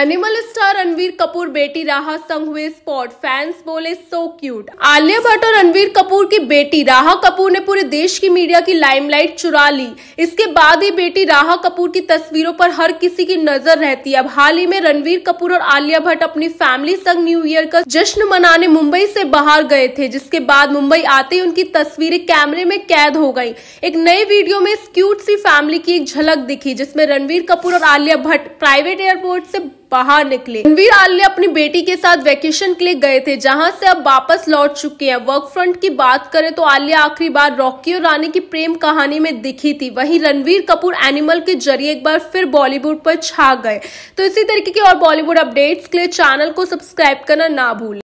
animal star Ranveer Kapoor बेटी राहा संग हुए स्पॉट फैंस बोले सो क्यूट आलिया भट्ट और रणवीर कपूर की बेटी राहा कपूर ने पूरे देश की मीडिया की लाइमलाइट चुरा ली इसके बाद ही बेटी राहा कपूर की तस्वीरों पर हर किसी की नजर रहती है अब हाल ही में रणवीर कपूर और आलिया भट्ट अपनी फैमिली संग न्यू ईयर का जश्न मनाने मुंबई से बाहर गए थे जिसके बाद मुंबई आते ही उनकी तस्वीरें कैमरे में कैद हो गई एक नए वीडियो में इस क्यूट सी फैमिली की एक झलक दिखी जिसमें रणवीर कपूर और आलिया भट्ट प्राइवेट एयरपोर्ट से बाहर निकले रणवीर आल्या अपनी बेटी के साथ वैकेशन के लिए गए थे जहां से अब वापस लौट चुके हैं वर्क फ्रंट की बात करें तो आलिया आखिरी बार रॉकी और रानी की प्रेम कहानी में दिखी थी वहीं रणवीर कपूर एनिमल के जरिए एक बार फिर बॉलीवुड पर छा गए तो इसी तरीके की और बॉलीवुड अपडेट्स के लिए चैनल को सब्सक्राइब करना ना भूलें